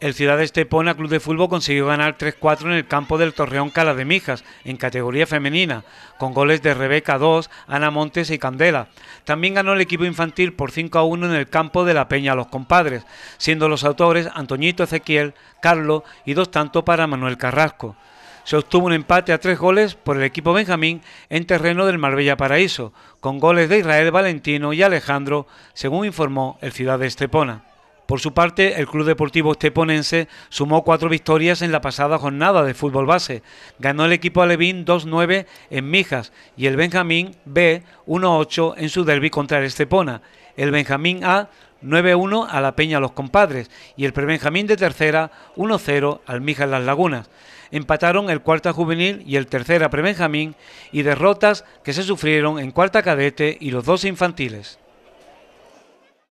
El Ciudad de Estepona Club de Fútbol consiguió ganar 3-4 en el campo del Torreón Cala de Mijas, en categoría femenina, con goles de Rebeca 2, Ana Montes y Candela. También ganó el equipo infantil por 5-1 en el campo de la Peña Los Compadres, siendo los autores Antoñito Ezequiel, Carlos y dos tanto para Manuel Carrasco. Se obtuvo un empate a tres goles por el equipo Benjamín en terreno del Marbella Paraíso, con goles de Israel Valentino y Alejandro, según informó el Ciudad de Estepona. Por su parte, el Club Deportivo Esteponense sumó cuatro victorias en la pasada jornada de fútbol base. Ganó el equipo alevín 2-9 en Mijas y el Benjamín B 1-8 en su derby contra el Estepona. El Benjamín A 9-1 a la Peña Los Compadres y el Prebenjamín de tercera 1-0 al Mijas Las Lagunas. Empataron el cuarta juvenil y el tercera Prebenjamín y derrotas que se sufrieron en cuarta cadete y los dos infantiles.